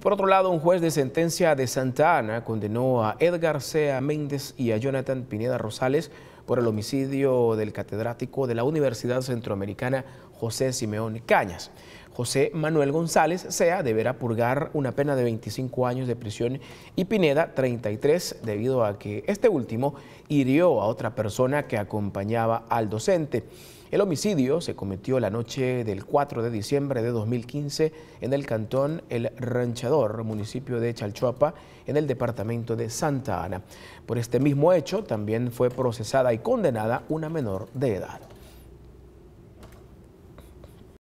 Por otro lado, un juez de sentencia de Santa Ana condenó a Edgar Sea Méndez y a Jonathan Pineda Rosales por el homicidio del catedrático de la Universidad Centroamericana José Simeón Cañas. José Manuel González Sea deberá purgar una pena de 25 años de prisión y Pineda 33 debido a que este último hirió a otra persona que acompañaba al docente. El homicidio se cometió la noche del 4 de diciembre de 2015 en el cantón El Ranchador, municipio de Chalchuapa, en el departamento de Santa Ana. Por este mismo hecho también fue procesada y condenada una menor de edad.